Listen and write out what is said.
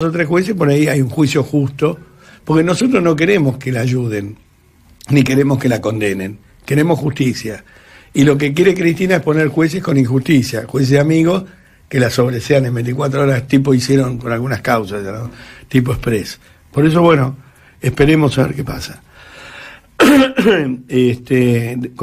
Los tres jueces, por ahí hay un juicio justo, porque nosotros no queremos que la ayuden, ni queremos que la condenen, queremos justicia. Y lo que quiere Cristina es poner jueces con injusticia, jueces amigos que la sobresean en 24 horas, tipo hicieron con algunas causas, tipo express. Por eso, bueno, esperemos a ver qué pasa. Este,